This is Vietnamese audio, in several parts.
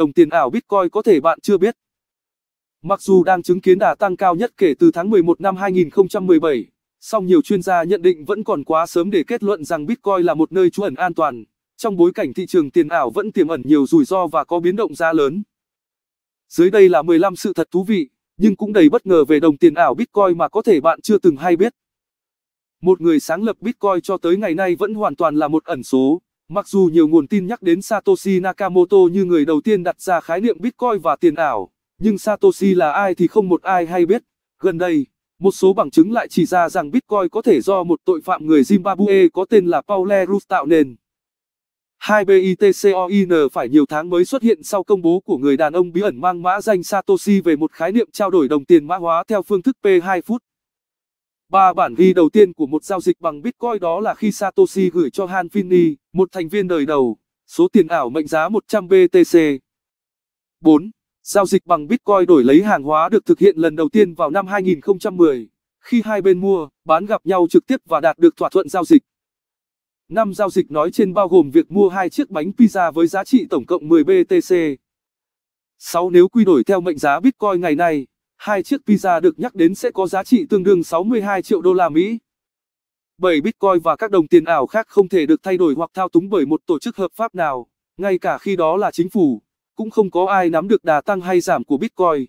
Đồng tiền ảo Bitcoin có thể bạn chưa biết. Mặc dù đang chứng kiến đà tăng cao nhất kể từ tháng 11 năm 2017, song nhiều chuyên gia nhận định vẫn còn quá sớm để kết luận rằng Bitcoin là một nơi trú ẩn an toàn, trong bối cảnh thị trường tiền ảo vẫn tiềm ẩn nhiều rủi ro và có biến động giá lớn. Dưới đây là 15 sự thật thú vị, nhưng cũng đầy bất ngờ về đồng tiền ảo Bitcoin mà có thể bạn chưa từng hay biết. Một người sáng lập Bitcoin cho tới ngày nay vẫn hoàn toàn là một ẩn số. Mặc dù nhiều nguồn tin nhắc đến Satoshi Nakamoto như người đầu tiên đặt ra khái niệm Bitcoin và tiền ảo, nhưng Satoshi là ai thì không một ai hay biết. Gần đây, một số bằng chứng lại chỉ ra rằng Bitcoin có thể do một tội phạm người Zimbabwe có tên là Paul Rus tạo nên. Hai BITCOIN phải nhiều tháng mới xuất hiện sau công bố của người đàn ông bí ẩn mang mã danh Satoshi về một khái niệm trao đổi đồng tiền mã hóa theo phương thức P2 phút. Ba bản ghi đầu tiên của một giao dịch bằng Bitcoin đó là khi Satoshi gửi cho Han Finney, một thành viên đời đầu, số tiền ảo mệnh giá 100 BTC. 4. Giao dịch bằng Bitcoin đổi lấy hàng hóa được thực hiện lần đầu tiên vào năm 2010, khi hai bên mua, bán gặp nhau trực tiếp và đạt được thỏa thuận giao dịch. Năm giao dịch nói trên bao gồm việc mua hai chiếc bánh pizza với giá trị tổng cộng 10 BTC. 6. Nếu quy đổi theo mệnh giá Bitcoin ngày nay, hai chiếc pizza được nhắc đến sẽ có giá trị tương đương 62 triệu đô la Mỹ. 7 Bitcoin và các đồng tiền ảo khác không thể được thay đổi hoặc thao túng bởi một tổ chức hợp pháp nào, ngay cả khi đó là chính phủ, cũng không có ai nắm được đà tăng hay giảm của Bitcoin.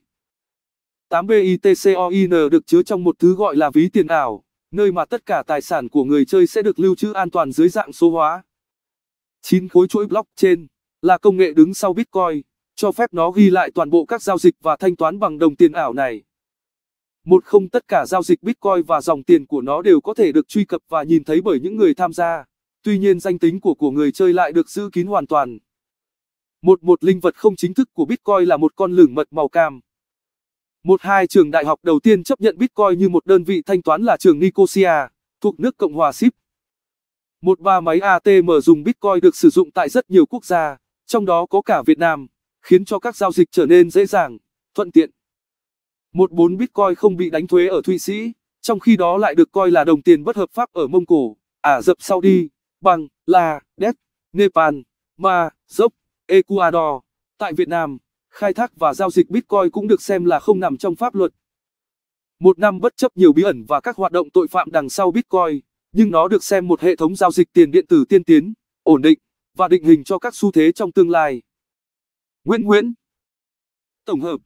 8 BITCOIN được chứa trong một thứ gọi là ví tiền ảo, nơi mà tất cả tài sản của người chơi sẽ được lưu trữ an toàn dưới dạng số hóa. 9 khối chuỗi blockchain là công nghệ đứng sau Bitcoin cho phép nó ghi lại toàn bộ các giao dịch và thanh toán bằng đồng tiền ảo này. Một không tất cả giao dịch Bitcoin và dòng tiền của nó đều có thể được truy cập và nhìn thấy bởi những người tham gia. Tuy nhiên danh tính của của người chơi lại được giữ kín hoàn toàn. Một một linh vật không chính thức của Bitcoin là một con lửng mật màu cam. Một hai trường đại học đầu tiên chấp nhận Bitcoin như một đơn vị thanh toán là trường Nicosia, thuộc nước Cộng hòa Ship. Một ba máy ATM dùng Bitcoin được sử dụng tại rất nhiều quốc gia, trong đó có cả Việt Nam khiến cho các giao dịch trở nên dễ dàng, thuận tiện. Một bốn Bitcoin không bị đánh thuế ở Thụy Sĩ, trong khi đó lại được coi là đồng tiền bất hợp pháp ở Mông Cổ, Ả Rập Saudi, Bằng, La, Đét, Nepal, Ma, Dốc, Ecuador. Tại Việt Nam, khai thác và giao dịch Bitcoin cũng được xem là không nằm trong pháp luật. Một năm bất chấp nhiều bí ẩn và các hoạt động tội phạm đằng sau Bitcoin, nhưng nó được xem một hệ thống giao dịch tiền điện tử tiên tiến, ổn định và định hình cho các xu thế trong tương lai. Nguyễn Nguyễn Tổng hợp